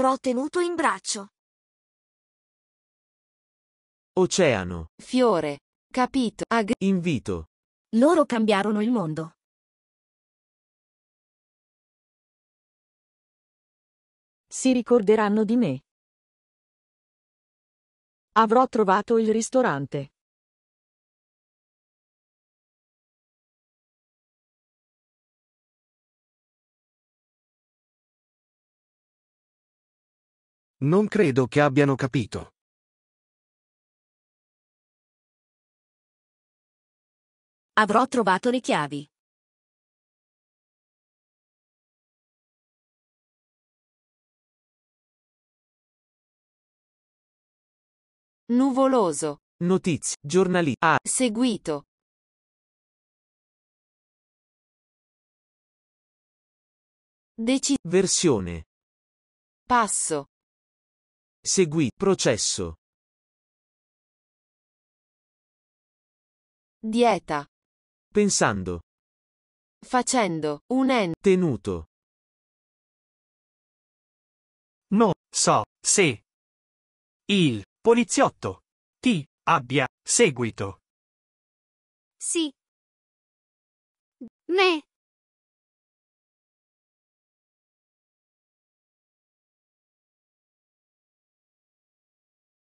avrò tenuto in braccio. Oceano. Fiore. Capito. Ag. Invito. Loro cambiarono il mondo. Si ricorderanno di me. Avrò trovato il ristorante. Non credo che abbiano capito. Avrò trovato le chiavi. Nuvoloso. Notizie, giornali, A. Seguito. Deci. Versione. Passo. Seguì, processo. Dieta. Pensando. Facendo, un en. Tenuto. No, so, se. Il, poliziotto. Ti, abbia, seguito. Sì. Me.